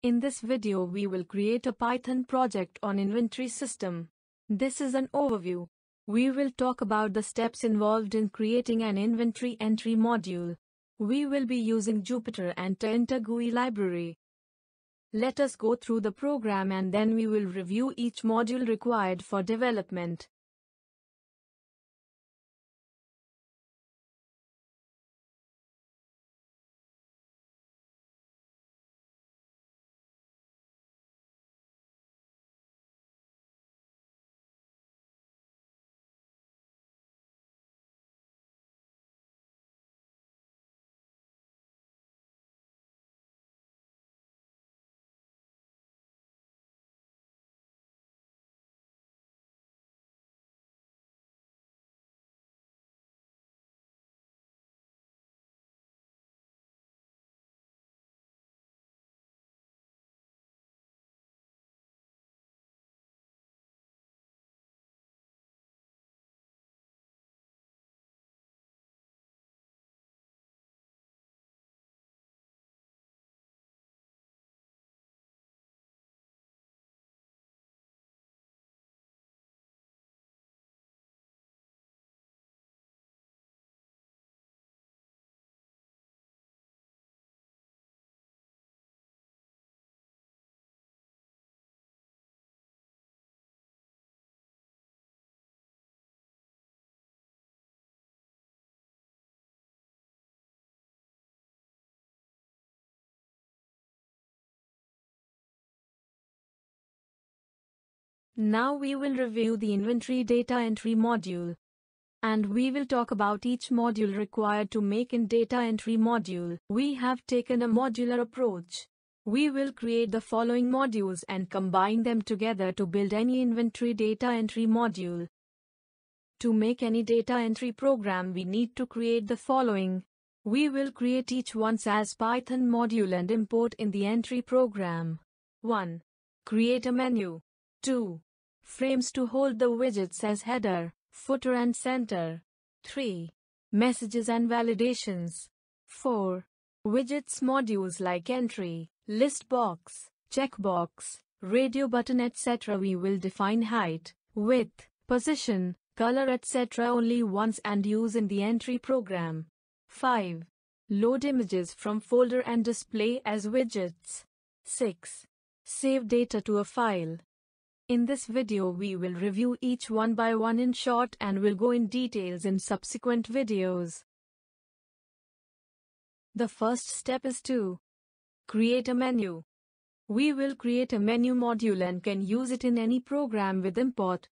In this video we will create a Python project on inventory system. This is an overview. We will talk about the steps involved in creating an inventory entry module. We will be using Jupyter and Tenta GUI library. Let us go through the program and then we will review each module required for development. Now we will review the inventory data entry module. And we will talk about each module required to make in data entry module. We have taken a modular approach. We will create the following modules and combine them together to build any inventory data entry module. To make any data entry program we need to create the following. We will create each once as Python module and import in the entry program. 1. Create a menu. 2 frames to hold the widgets as header, footer and center. 3. Messages and validations. 4. Widgets modules like entry, list box, checkbox, radio button etc. We will define height, width, position, color etc. only once and use in the entry program. 5. Load images from folder and display as widgets. 6. Save data to a file. In this video we will review each one by one in short and will go in details in subsequent videos. The first step is to create a menu. We will create a menu module and can use it in any program with import,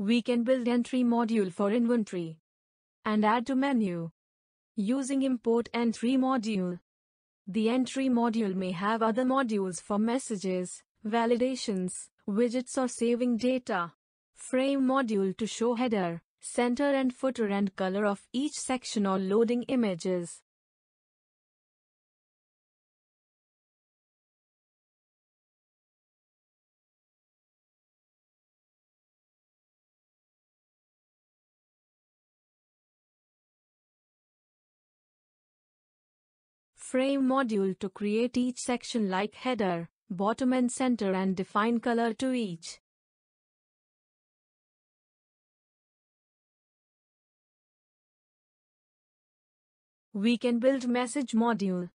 We can build entry module for inventory and add to menu using import entry module. The entry module may have other modules for messages, validations, widgets or saving data. Frame module to show header, center and footer and color of each section or loading images. frame module to create each section like header, bottom and center and define color to each. We can build message module.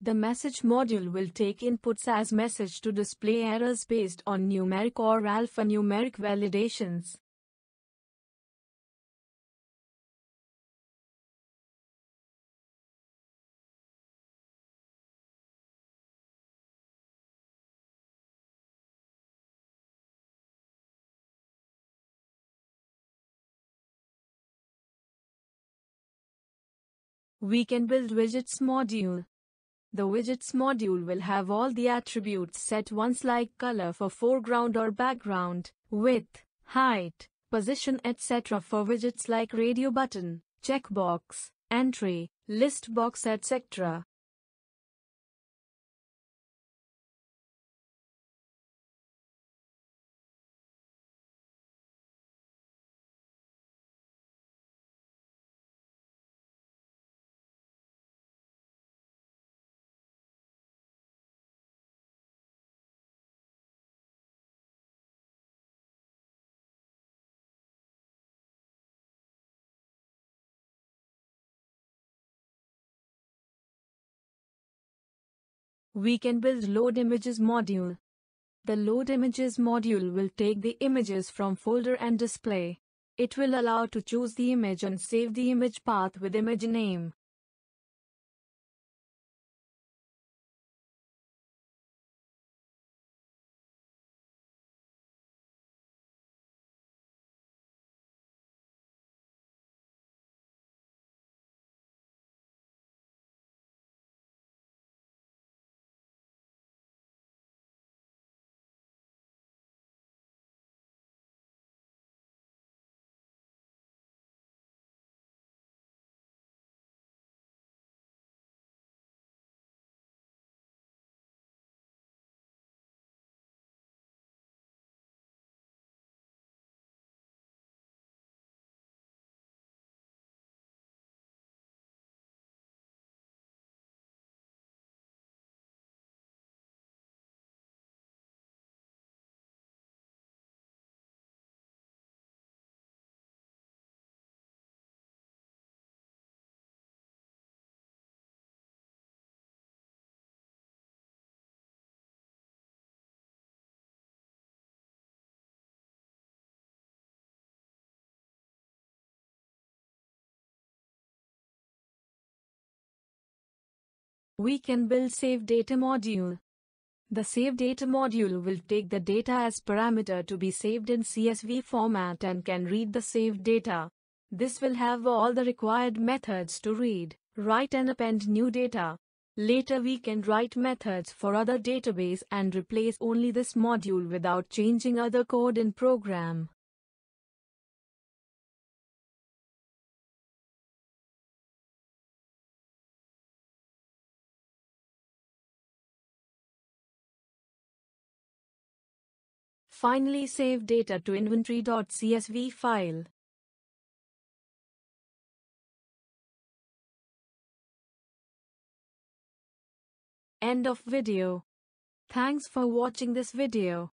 The message module will take inputs as message to display errors based on numeric or alphanumeric validations. we can build widgets module. The widgets module will have all the attributes set once like color for foreground or background, width, height, position etc. for widgets like radio button, checkbox, entry, list box etc. We can build load images module. The load images module will take the images from folder and display. It will allow to choose the image and save the image path with image name. we can build save data module. The save data module will take the data as parameter to be saved in CSV format and can read the saved data. This will have all the required methods to read, write and append new data. Later we can write methods for other database and replace only this module without changing other code in program. Finally save data to inventory.csv file. End of video. Thanks for watching this video.